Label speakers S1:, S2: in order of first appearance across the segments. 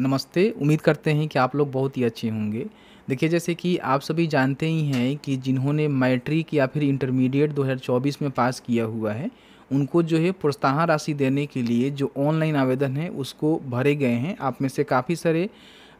S1: नमस्ते उम्मीद करते हैं कि आप लोग बहुत ही अच्छे होंगे देखिए जैसे कि आप सभी जानते ही हैं कि जिन्होंने मैट्रिक या फिर इंटरमीडिएट 2024 में पास किया हुआ है उनको जो है प्रोत्साहन राशि देने के लिए जो ऑनलाइन आवेदन है उसको भरे गए हैं आप में से काफ़ी सारे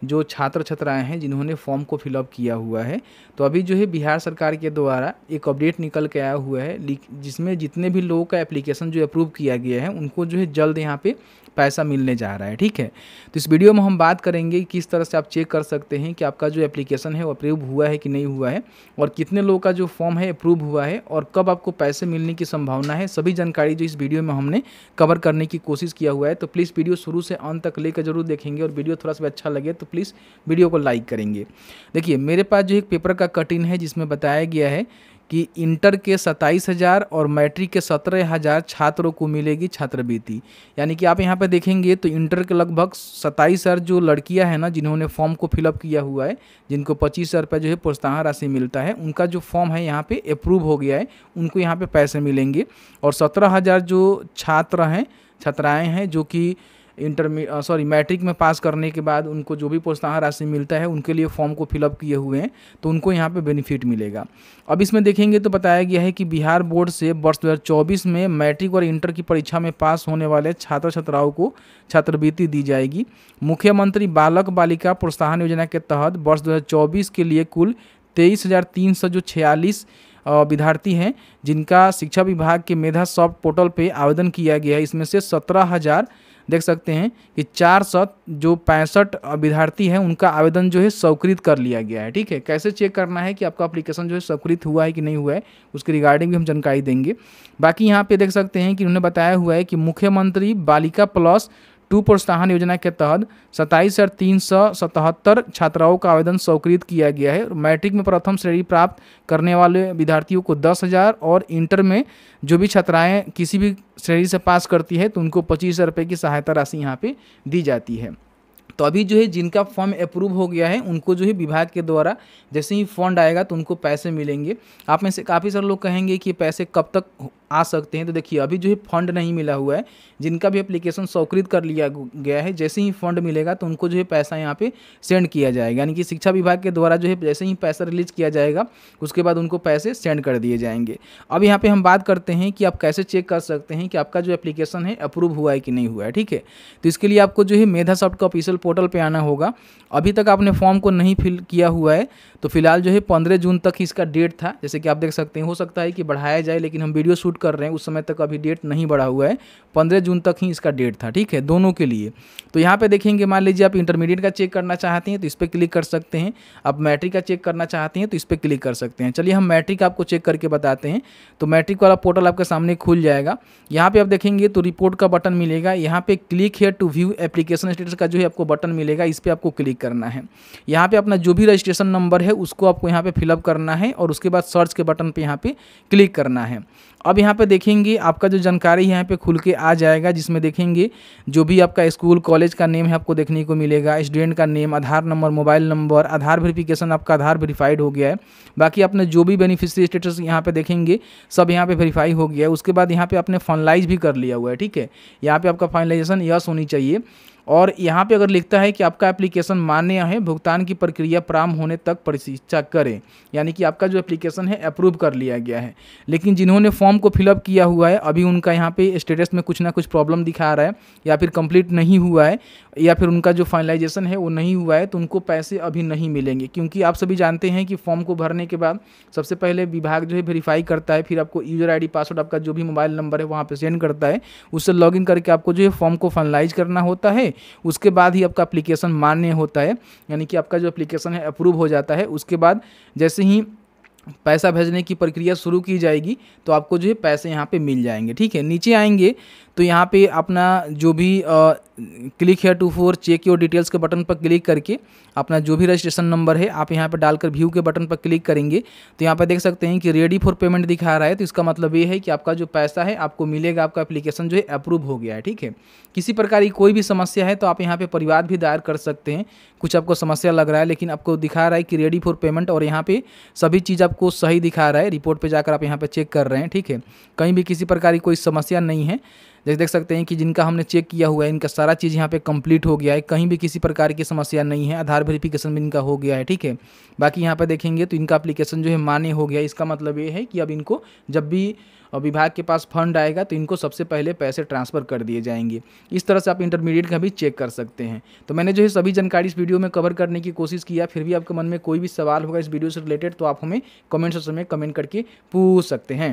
S1: जो छात्र छात्राएँ हैं जिन्होंने फॉर्म को फिलअप किया हुआ है तो अभी जो है बिहार सरकार के द्वारा एक अपडेट निकल के आया हुआ है जिसमें जितने भी लोगों का एप्लीकेशन जो अप्रूव किया गया है उनको जो है जल्द यहाँ पर पैसा मिलने जा रहा है ठीक है तो इस वीडियो में हम बात करेंगे कि किस तरह से आप चेक कर सकते हैं कि आपका जो एप्लीकेशन है वो अप्रूव हुआ है कि नहीं हुआ है और कितने लोगों का जो फॉर्म है अप्रूव हुआ है और कब आपको पैसे मिलने की संभावना है सभी जानकारी जो इस वीडियो में हमने कवर करने की कोशिश किया हुआ है तो प्लीज़ वीडियो शुरू से अंत तक लेकर जरूर देखेंगे और वीडियो थोड़ा सा अच्छा लगे तो प्लीज़ वीडियो को लाइक करेंगे देखिए मेरे पास जो एक पेपर का कटिन है जिसमें बताया गया है कि इंटर के सत्ताईस हज़ार और मैट्रिक के सत्रह हज़ार छात्रों को मिलेगी छात्रवृत्ति यानी कि आप यहाँ पर देखेंगे तो इंटर के लगभग सत्ताईस हज़ार जो लड़कियाँ हैं ना जिन्होंने फॉर्म को फिलअप किया हुआ है जिनको पच्चीस हज़ार रुपये जो है प्रोत्साहन राशि मिलता है उनका जो फॉर्म है यहाँ पे अप्रूव हो गया है उनको यहाँ पर पैसे मिलेंगे और सत्रह हज़ार जो छात्र हैं छात्राएँ हैं जो कि इंटरमी सॉरी मैट्रिक में पास करने के बाद उनको जो भी प्रोत्साहन राशि मिलता है उनके लिए फॉर्म को फिलअप किए हुए हैं तो उनको यहाँ पे बेनिफिट मिलेगा अब इसमें देखेंगे तो बताया गया है कि बिहार बोर्ड से वर्ष दो में मैट्रिक और इंटर की परीक्षा में पास होने वाले छात्र छात्राओं को छात्रवृत्ति दी जाएगी मुख्यमंत्री बालक बालिका प्रोत्साहन योजना के तहत वर्ष दो के लिए कुल तेईस हज़ार तीन सौ जो छियालीस विद्यार्थी हैं जिनका शिक्षा विभाग के मेधा सॉफ्ट पोर्टल पे आवेदन किया गया है इसमें से सत्रह हज़ार देख सकते हैं कि चार सौ जो पैंसठ विद्यार्थी हैं उनका आवेदन जो है स्वकृत कर लिया गया है ठीक है कैसे चेक करना है कि आपका अप्लीकेशन जो है स्वकृत हुआ है कि नहीं हुआ है उसके रिगार्डिंग भी हम जानकारी देंगे बाकी यहाँ पे देख सकते हैं कि उन्होंने बताया हुआ है कि मुख्यमंत्री बालिका प्लस टू प्रोत्साहन योजना के तहत सत्ताईस हज़ार तीन सौ सतहत्तर छात्राओं का आवेदन स्वीकृत किया गया है मैट्रिक में प्रथम श्रेणी प्राप्त करने वाले विद्यार्थियों को दस हज़ार और इंटर में जो भी छात्राएँ किसी भी श्रेणी से पास करती है तो उनको पच्चीस हज़ार रुपये की सहायता राशि यहाँ पर दी जाती है तो अभी जो है जिनका फॉर्म अप्रूव हो गया है उनको जो है विभाग के द्वारा जैसे ही फंड आएगा तो उनको पैसे मिलेंगे आप में से काफ़ी सारे लोग कहेंगे कि पैसे कब तक आ सकते हैं तो देखिए अभी जो है फंड नहीं मिला हुआ है जिनका भी एप्लीकेशन स्वीकृत कर लिया गया है जैसे ही फंड मिलेगा तो उनको जो है पैसा यहाँ पे सेंड किया जाएगा यानी कि शिक्षा विभाग के द्वारा जो है जैसे ही पैसा रिलीज किया जाएगा उसके बाद उनको पैसे सेंड कर दिए जाएंगे अब यहाँ पर हम बात करते हैं कि आप कैसे चेक कर सकते हैं कि आपका जो एप्लीकेशन है अप्रूव हुआ है कि नहीं हुआ है ठीक है तो इसके लिए आपको जो है मेधा सॉफ्ट का ऑफिशियल पोर्टल पे आना होगा अभी तक आपने फॉर्म को नहीं फिल किया हुआ है तो फिलहाल जो है पंद्रह जून तक ही इसका डेट था जैसे कि आप देख सकते हैं हो सकता है कि बढ़ाया जाए लेकिन हम वीडियो शूट कर रहे हैं उस समय तक अभी डेट नहीं बढ़ा हुआ है पंद्रह जून तक ही इसका डेट था ठीक है दोनों के लिए तो यहाँ पर देखेंगे मान लीजिए आप इंटरमीडिएट का चेक करना चाहते हैं तो इस पर क्लिक कर सकते हैं आप मैट्रिक का चेक करना चाहते हैं तो इस पर क्लिक कर सकते हैं चलिए हम मैट्रिक आपको चेक करके बताते हैं तो मैट्रिक वाला पोर्टल आपके सामने खुल जाएगा यहाँ पर आप देखेंगे तो रिपोर्ट का बटन मिलेगा यहाँ पे क्लिक है टू व्यू एप्लीकेशन स्टेटस का जो है आपको बटन मिलेगा इस पर आपको क्लिक करना है यहाँ पे अपना जो भी रजिस्ट्रेशन नंबर है उसको आपको यहाँ पे फिलअप करना है और उसके बाद सर्च के बटन पे यहाँ पे क्लिक करना है अब यहाँ पे देखेंगे आपका जो जानकारी यहाँ पे खुल के आ जाएगा जिसमें देखेंगे जो भी आपका स्कूल कॉलेज का नेम है आपको देखने को मिलेगा स्टूडेंट का name Aadhaar number mobile number Aadhaar verification आपका आधार वेरीफाइड हो गया है बाकी आपने जो भी बेनिफिशरी स्टेटस यहाँ पे देखेंगे सब यहाँ पे वेरीफाई हो गया है उसके बाद यहाँ पे आपने फाइनलाइज भी कर लिया हुआ है ठीक है यहाँ पे आपका फाइनलाइजेशन यस होनी चाहिए और यहाँ पे अगर लिखता है कि आपका एप्लीकेशन मान्य है भुगतान की प्रक्रिया प्रारंभ होने तक प्रतीक्षा करें यानी कि आपका जो एप्लीकेशन है अप्रूव कर लिया गया है लेकिन जिन्होंने फॉर्म फॉर्म को फिलअप किया हुआ है अभी उनका यहाँ पे स्टेटस में कुछ ना कुछ प्रॉब्लम दिखा रहा है या फिर कंप्लीट नहीं हुआ है या फिर उनका जो फाइनलाइजेशन है वो नहीं हुआ है तो उनको पैसे अभी नहीं मिलेंगे क्योंकि आप सभी जानते हैं कि फॉर्म को भरने के बाद सबसे पहले विभाग जो है वेरीफाई करता है फिर आपको यूजर आई पासवर्ड आपका जो भी मोबाइल नंबर है वहाँ पर सेंड करता है उससे लॉग करके आपको जो है फॉर्म को फाइनलाइज करना होता है उसके बाद ही आपका अप्लीकेशन मान्य होता है यानी कि आपका जो अप्लीकेशन है अप्रूव हो जाता है उसके बाद जैसे ही पैसा भेजने की प्रक्रिया शुरू की जाएगी तो आपको जो है पैसे यहाँ पे मिल जाएंगे ठीक है नीचे आएंगे तो यहाँ पे अपना जो भी क्लिक है to for check your details के बटन पर क्लिक करके अपना जो भी रजिस्ट्रेशन नंबर है आप यहाँ पर डालकर व्यू के बटन पर क्लिक करेंगे तो यहाँ पर देख सकते हैं कि रेडी फॉर पेमेंट दिखा रहा है तो इसका मतलब ये है कि आपका जो पैसा है आपको मिलेगा आपका एप्लीकेशन जो है अप्रूव हो गया है ठीक है किसी प्रकार की कोई भी समस्या है तो आप यहाँ पर परिवार भी दायर कर सकते हैं कुछ आपको समस्या लग रहा है लेकिन आपको दिखा रहा है कि रेडी फॉर पेमेंट और यहाँ पर सभी चीज़ आपको सही दिखा रहा है रिपोर्ट पर जाकर आप यहाँ पर चेक कर रहे हैं ठीक है कहीं भी किसी प्रकार की कोई समस्या नहीं है जैसे देख सकते हैं कि जिनका हमने चेक किया हुआ है इनका सारा चीज़ यहाँ पे कंप्लीट हो गया है कहीं भी किसी प्रकार की समस्या नहीं है आधार वेरिफिकेशन भी इनका हो गया है ठीक है बाकी यहाँ पर देखेंगे तो इनका अप्लीकेशन जो है मान्य हो गया इसका मतलब ये है कि अब इनको जब भी विभाग के पास फंड आएगा तो इनको सबसे पहले पैसे ट्रांसफ़र कर दिए जाएंगे इस तरह से आप इंटरमीडिएट का भी चेक कर सकते हैं तो मैंने जो है सभी जानकारी इस वीडियो में कवर करने की कोशिश किया फिर भी आपके मन में कोई भी सवाल होगा इस वीडियो से रिलेटेड तो आप हमें कमेंट सेक्शन में कमेंट करके पूछ सकते हैं